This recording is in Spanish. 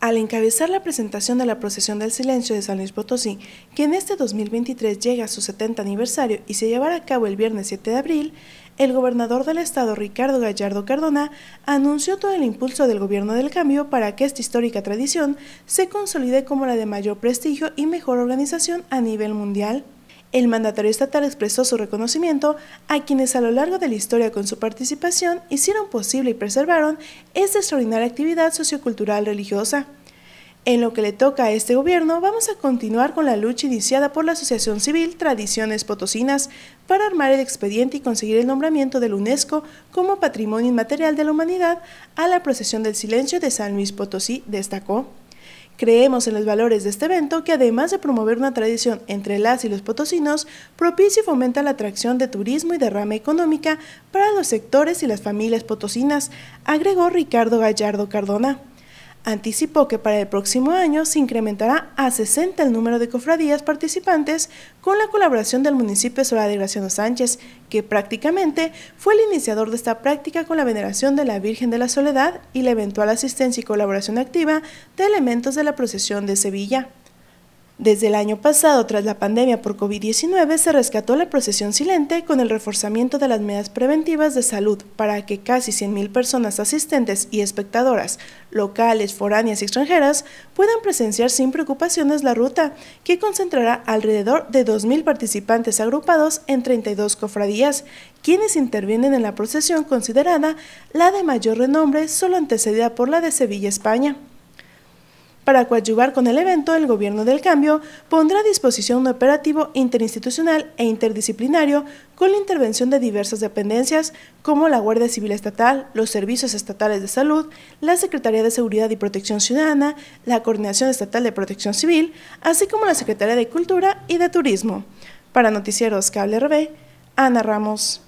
Al encabezar la presentación de la Procesión del Silencio de San Luis Potosí, que en este 2023 llega a su 70 aniversario y se llevará a cabo el viernes 7 de abril, el gobernador del estado Ricardo Gallardo Cardona anunció todo el impulso del gobierno del cambio para que esta histórica tradición se consolide como la de mayor prestigio y mejor organización a nivel mundial. El mandatario estatal expresó su reconocimiento a quienes a lo largo de la historia con su participación hicieron posible y preservaron esta extraordinaria actividad sociocultural religiosa. En lo que le toca a este gobierno, vamos a continuar con la lucha iniciada por la Asociación Civil Tradiciones Potosinas para armar el expediente y conseguir el nombramiento del UNESCO como Patrimonio Inmaterial de la Humanidad a la Procesión del Silencio de San Luis Potosí, destacó. Creemos en los valores de este evento que además de promover una tradición entre las y los potosinos, propicia y fomenta la atracción de turismo y derrama económica para los sectores y las familias potosinas, agregó Ricardo Gallardo Cardona. Anticipó que para el próximo año se incrementará a 60 el número de cofradías participantes con la colaboración del municipio de Soledad de Graciano Sánchez, que prácticamente fue el iniciador de esta práctica con la veneración de la Virgen de la Soledad y la eventual asistencia y colaboración activa de elementos de la procesión de Sevilla. Desde el año pasado, tras la pandemia por COVID-19, se rescató la procesión silente con el reforzamiento de las medidas preventivas de salud para que casi 100.000 personas asistentes y espectadoras, locales, foráneas y extranjeras, puedan presenciar sin preocupaciones la ruta, que concentrará alrededor de 2.000 participantes agrupados en 32 cofradías, quienes intervienen en la procesión considerada la de mayor renombre, solo antecedida por la de Sevilla, España. Para coadyuvar con el evento, el Gobierno del Cambio pondrá a disposición un operativo interinstitucional e interdisciplinario con la intervención de diversas dependencias como la Guardia Civil Estatal, los Servicios Estatales de Salud, la Secretaría de Seguridad y Protección Ciudadana, la Coordinación Estatal de Protección Civil, así como la Secretaría de Cultura y de Turismo. Para Noticieros Cable RB, Ana Ramos.